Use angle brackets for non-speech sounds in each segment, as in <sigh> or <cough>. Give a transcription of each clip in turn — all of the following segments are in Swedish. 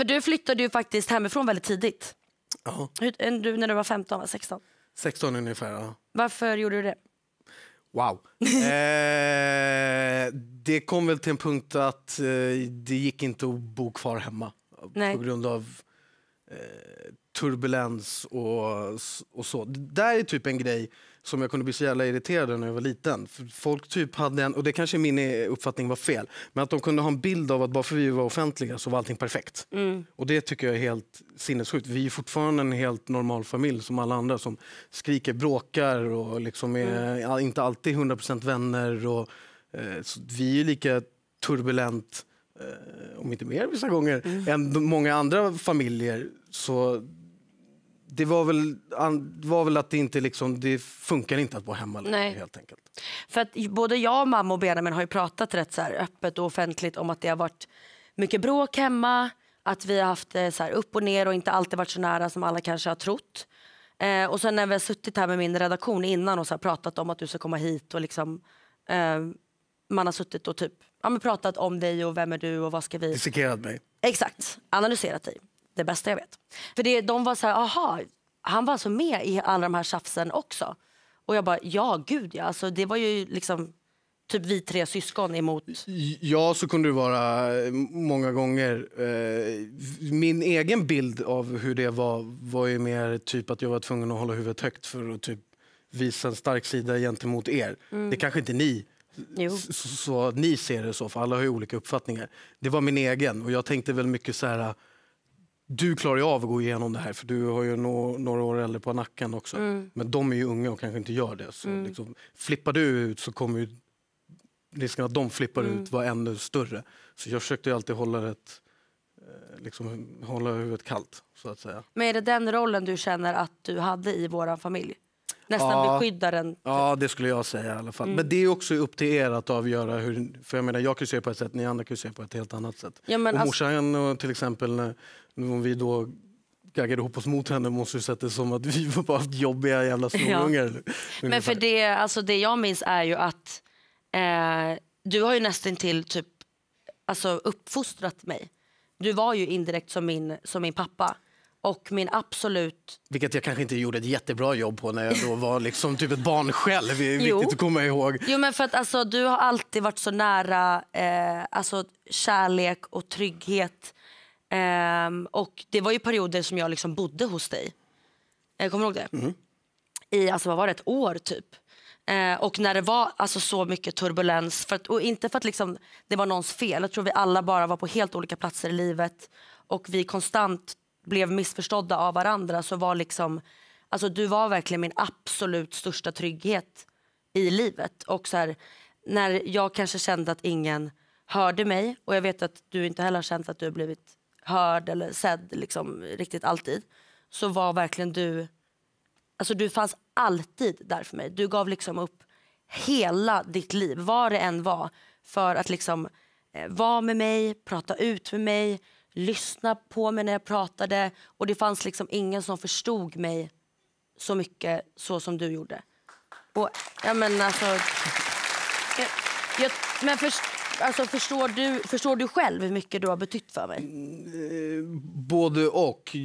För du flyttade ju faktiskt hemifrån väldigt tidigt. Ja. Eh, du, när du var 15, 16? 16 ungefär, ja. Varför gjorde du det? Wow. <laughs> eh, det kom väl till en punkt att eh, det gick inte att bo kvar hemma Nej. på grund av eh, turbulens och, och så. Det där är typ en grej som jag kunde bli så jävla irriterad när jag var liten. För folk typ hade en, och det kanske min uppfattning var fel, men att de kunde ha en bild av att bara för vi var offentliga så var allting perfekt. Mm. Och det tycker jag är helt sinnessjukt. Vi är fortfarande en helt normal familj som alla andra som skriker, bråkar och liksom är mm. inte alltid 100% vänner. Och, eh, vi är lika turbulent eh, om inte mer vissa gånger, mm. än många andra familjer. Så det var väl, var väl att det inte liksom, det funkar inte att bo hemma längre Nej. helt enkelt. För att både jag, mamma och Benjamin har ju pratat rätt så öppet och offentligt om att det har varit mycket bråk hemma, att vi har haft det eh, så upp och ner och inte alltid varit så nära som alla kanske har trott. Eh, och sen när vi har suttit här med min redaktion innan och så pratat om att du ska komma hit och liksom eh, man har suttit och typ ja, men pratat om dig och vem är du och vad ska vi... Dissekerat mig. Exakt, analyserat dig det bästa jag vet. För det, de var så här, aha, han var alltså med i alla de här tjafsen också. Och jag bara, ja gud ja, alltså, det var ju liksom typ vi tre syskon emot... Ja, så kunde det vara många gånger. Eh, min egen bild av hur det var var ju mer typ att jag var tvungen att hålla huvudet högt för att typ visa en stark sida gentemot er. Mm. Det kanske inte ni så, så, ni ser det så, för alla har ju olika uppfattningar. Det var min egen och jag tänkte väl mycket så här du klarar ju av att gå igenom det här för du har ju no några år äldre på nacken också. Mm. Men de är ju unga och kanske inte gör det. Så mm. liksom, flippar du ut så kommer ju risken att de flippar mm. ut vara ännu större. Så jag försökte alltid hålla ett eh, liksom hålla huvudet kallt så att säga. Men är det den rollen du känner att du hade i vår familj? Nästan ja, beskyddaren? Ja, det skulle jag säga i alla fall. Mm. Men det är också upp till er att avgöra hur, för jag menar jag kan ju se på ett sätt, ni andra kan ju se på ett helt annat sätt. Ja, men och alltså- morsan alltså... till exempel om vi då gaggar ihop oss mot henne måste ju sett det som att vi var <laughs> bara jobbiga jävla snorungar. Ja. Men för det, alltså det jag minns är ju att eh, du har ju nästan till typ alltså uppfostrat mig. Du var ju indirekt som min, som min pappa. Och min absolut... Vilket jag kanske inte gjorde ett jättebra jobb på när jag då var liksom typ ett barn själv. viktigt att komma ihåg. Jo, men för att alltså, du har alltid varit så nära eh, alltså, kärlek och trygghet Ehm, och det var ju perioder som jag liksom bodde hos dig. Eh, kommer du ihåg det? Mm. I, alltså vad var det, ett år typ. Eh, och när det var alltså, så mycket turbulens, för att, och inte för att liksom, det var någons fel. Jag tror vi alla bara var på helt olika platser i livet och vi konstant blev missförstådda av varandra. Så var liksom, alltså, du var verkligen min absolut största trygghet i livet. Och så här, när jag kanske kände att ingen hörde mig och jag vet att du inte heller har känt att du har blivit hörd eller sedd liksom, riktigt alltid så var verkligen du... Alltså du fanns alltid där för mig. Du gav liksom upp hela ditt liv, vad det än var, för att liksom eh, vara med mig, prata ut med mig, lyssna på mig när jag pratade. Och det fanns liksom ingen som förstod mig så mycket så som du gjorde. Och, ja men alltså... Jag, jag men först, alltså, förstår, du, förstår du själv hur mycket du har betytt för mig? Eh, både och.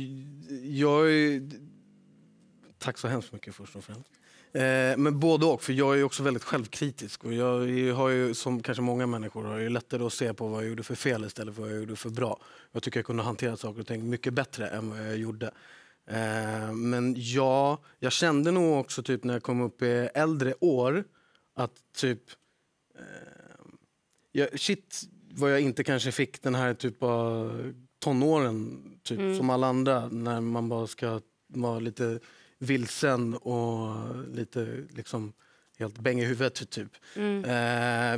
Jag är... Tack så hemskt mycket först och främst. Eh, men både och, för jag är också väldigt självkritisk. Och jag har ju, som kanske många människor, har ju lättare att se på vad jag gjorde för fel istället för vad jag gjorde för bra. Jag tycker jag kunde hantera saker och ting mycket bättre än vad jag gjorde. Eh, men ja, jag kände nog också typ när jag kom upp i äldre år att typ jag, shit vad jag inte kanske fick den här typ av tonåren typ, mm. som alla andra när man bara ska vara lite vilsen och lite liksom helt bäng i huvudet typ. Mm.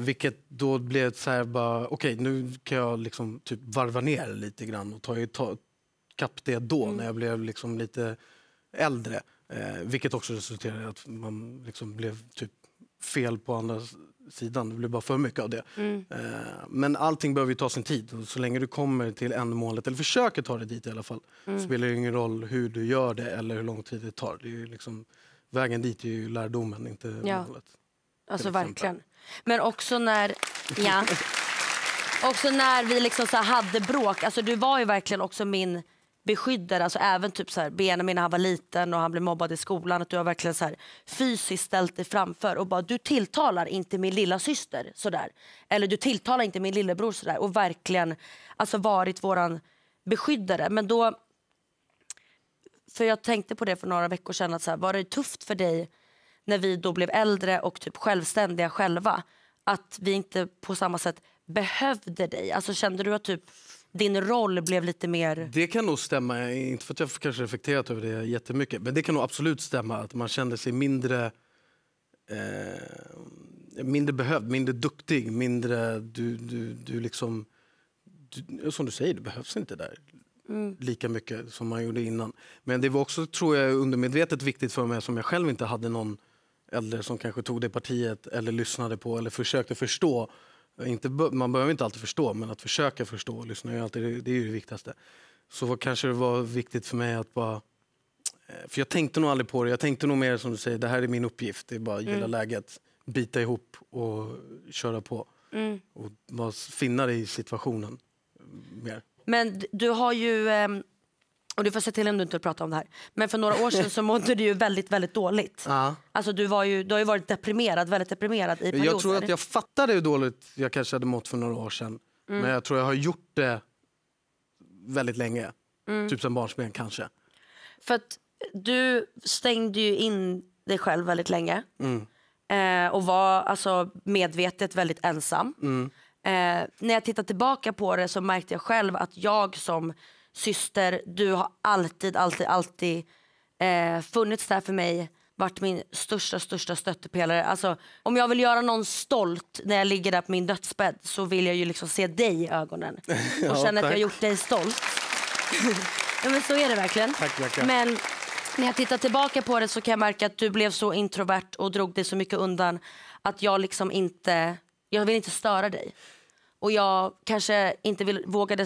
Eh, vilket då blev så här bara, okej okay, nu kan jag liksom typ varva ner lite grann och ta, i kapp det då mm. när jag blev liksom lite äldre. Eh, vilket också resulterade i att man liksom blev typ fel på andra sidan. Det blir bara för mycket av det. Mm. Eh, men allting behöver ju ta sin tid. så länge du kommer till ändmålet eller försöker ta dig dit i alla fall, mm. spelar det ingen roll hur du gör det eller hur lång tid det tar. Det är liksom, vägen dit är ju lärdomen, inte ja. målet. Alltså verkligen. Men också när... Ja. <laughs> också när vi liksom så hade bråk. Alltså du var ju verkligen också min beskyddad. Alltså även typ så här, Benjamin när han var liten och han blev mobbad i skolan. Att du har verkligen så här, fysiskt ställt dig framför och bara du tilltalar inte min lilla syster sådär. Eller du tilltalar inte min lillebror sådär. Och verkligen alltså varit våran beskyddare. Men då, för jag tänkte på det för några veckor sedan, att så här, var det tufft för dig när vi då blev äldre och typ självständiga själva? Att vi inte på samma sätt behövde dig? Alltså kände du att typ din roll blev lite mer... Det kan nog stämma, inte för att jag kanske reflekterat över det jättemycket, men det kan nog absolut stämma att man kände sig mindre eh, mindre behövd, mindre duktig, mindre... Du, du, du liksom... Du, som du säger, du behövs inte där mm. lika mycket som man gjorde innan. Men det var också, tror jag, undermedvetet viktigt för mig som jag själv inte hade någon äldre som kanske tog det partiet eller lyssnade på eller försökte förstå inte, man behöver inte alltid förstå, men att försöka förstå och lyssna är, alltid, det är ju det viktigaste. Så vad, kanske det var viktigt för mig att bara... Eh, för jag tänkte nog aldrig på det. Jag tänkte nog mer som du säger, det här är min uppgift. Det är bara att gilla mm. läget, bita ihop och köra på. Mm. Och bara finna dig i situationen mer. Men du har ju... Ehm, och du får se till om du inte vill prata om det här. Men för några år sedan så mådde du ju väldigt, väldigt dåligt. Ja. Alltså du, var ju, du har ju varit deprimerad, väldigt deprimerad i perioder. Jag tror att jag fattade hur dåligt jag kanske hade mått för några år sedan. Mm. Men jag tror jag har gjort det väldigt länge. Mm. Typ som barnsben kanske. För att du stängde ju in dig själv väldigt länge. Mm. Eh, och var alltså medvetet väldigt ensam. Mm. Eh, när jag tittar tillbaka på det så märkte jag själv att jag som syster, du har alltid, alltid, alltid eh, funnits där för mig varit min största, största stöttepelare. Alltså, om jag vill göra någon stolt när jag ligger där på min dödsbädd så vill jag ju liksom se dig i ögonen <laughs> och ja, känna tack. att jag gjort dig stolt. ja, men så är det verkligen. Tack, tack, men när jag tittar tillbaka på det så kan jag märka att du blev så introvert och drog dig så mycket undan att jag liksom inte, jag vill inte störa dig. Och jag kanske inte vill, vågade,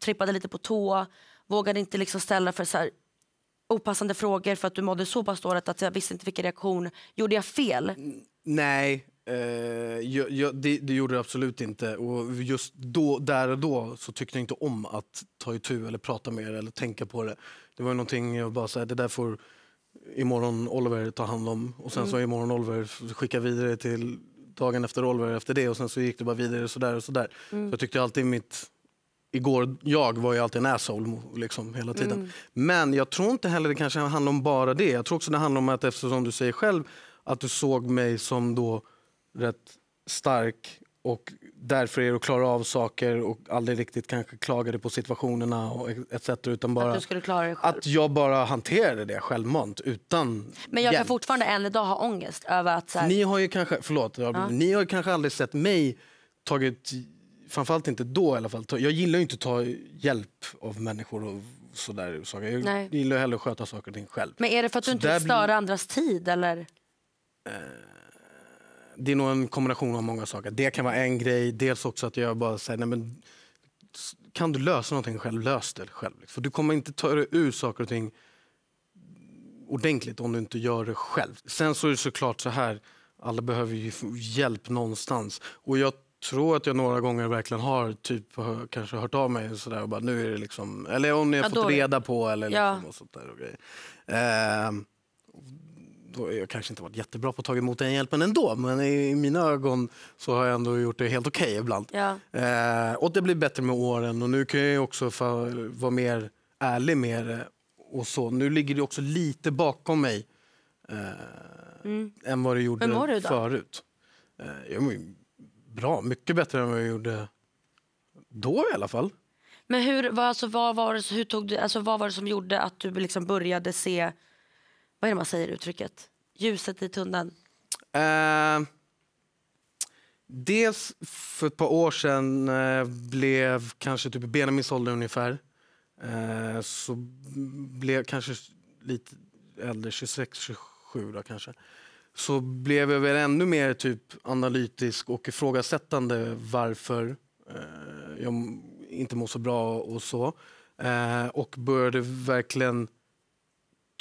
trippade lite på tå, vågade inte liksom ställa för så här, opassande frågor för att du mådde så pass dåligt att jag visste inte vilken reaktion. Gjorde jag fel? Nej, eh, jag, jag, det, det, gjorde du absolut inte. Och just då, där och då så tyckte jag inte om att ta itu eller prata med det eller tänka på det. Det var någonting jag bara sa, det där får imorgon Oliver ta hand om och sen mm. så imorgon Oliver skicka vidare till dagen efter Oliver efter det och sen så gick det bara vidare sådär och sådär. Mm. Så jag tyckte alltid mitt igår, jag var ju alltid en asshole liksom, hela tiden. Mm. Men jag tror inte heller det kanske handlar om bara det. Jag tror också det handlar om att eftersom du säger själv att du såg mig som då rätt stark och därför är det att klara av saker och aldrig riktigt kanske klagade på situationerna och etc. Utan bara att, att jag bara hanterade det självmant utan Men jag hjälp. kan fortfarande än idag ha ångest över att... Här... Ni har ju kanske, förlåt, ja. ni har kanske aldrig sett mig tagit, framförallt inte då i alla fall, jag gillar ju inte att ta hjälp av människor och sådär saker. Jag Nej. gillar hellre att sköta saker och ting själv. Men är det för att Så du inte vill störa blir... andras tid eller? Eh det är nog en kombination av många saker. Det kan vara en grej. Dels också att jag bara säger, nej men kan du lösa någonting själv, lös det själv. För liksom. du kommer inte ta dig ur saker och ting ordentligt om du inte gör det själv. Sen så är det såklart så här, alla behöver ju hjälp någonstans. Och jag tror att jag några gånger verkligen har typ kanske hört av mig sådär och bara nu är det liksom, eller om ni har ja, fått reda på eller liksom ja. och sånt där och grejer. Eh, jag kanske inte varit jättebra på att ta emot den hjälpen ändå, men i mina ögon så har jag ändå gjort det helt okej okay ibland. Ja. Eh, och det blir bättre med åren och nu kan jag också vara mer ärlig med det. Och så. Nu ligger det också lite bakom mig eh, mm. än vad det gjorde Hur mår du då? förut. Eh, jag mår bra, mycket bättre än vad jag gjorde då i alla fall. Men hur, vad, alltså, vad, var det, hur tog du, alltså, vad var det som gjorde att du liksom började se vad är det man säger uttrycket? Ljuset i tunneln? Uh, dels för ett par år sedan uh, blev kanske typ Benjamins ålder ungefär. Uh, så blev kanske lite äldre, 26, 27 då kanske. Så blev jag väl ännu mer typ analytisk och ifrågasättande varför jag inte mår så bra och så. och började verkligen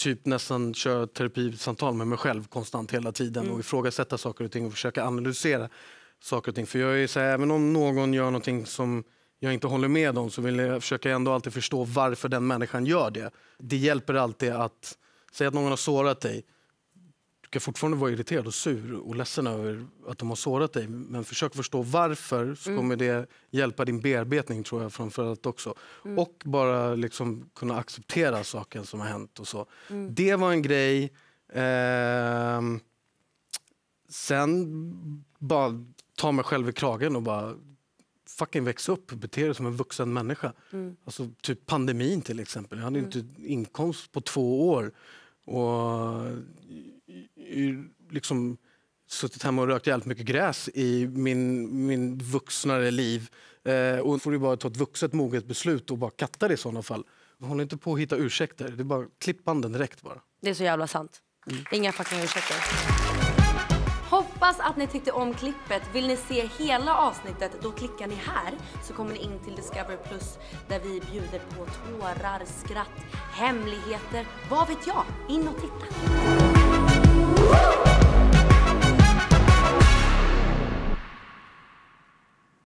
typ nästan köra terapisamtal med mig själv konstant hela tiden mm. och ifrågasätta saker och ting och försöka analysera saker och ting. För jag är så här, även om någon gör någonting som jag inte håller med om så vill jag försöka ändå alltid förstå varför den människan gör det. Det hjälper alltid att säga att någon har sårat dig ska fortfarande vara irriterad och sur och ledsen över att de har sårat dig. Men försök förstå varför, så mm. kommer det hjälpa din bearbetning tror jag framförallt också. Mm. Och bara liksom kunna acceptera saken som har hänt och så. Mm. Det var en grej. Eh, sen bara ta mig själv i kragen och bara fucking växa upp, bete dig som en vuxen människa. Mm. Alltså typ pandemin till exempel. Jag hade mm. inte inkomst på två år. Och liksom suttit hemma och rökt jävligt mycket gräs i min, min vuxnare liv. Eh, och får ju bara ta ett vuxet moget beslut och bara katta det i sådana fall. Håll inte på att hitta ursäkter. Det är bara klippanden direkt bara. Det är så jävla sant. Mm. Inga fucking ursäkter. Hoppas att ni tyckte om klippet. Vill ni se hela avsnittet då klickar ni här så kommer ni in till Discovery Plus där vi bjuder på tårar, skratt, hemligheter, vad vet jag? In och titta! Whoa.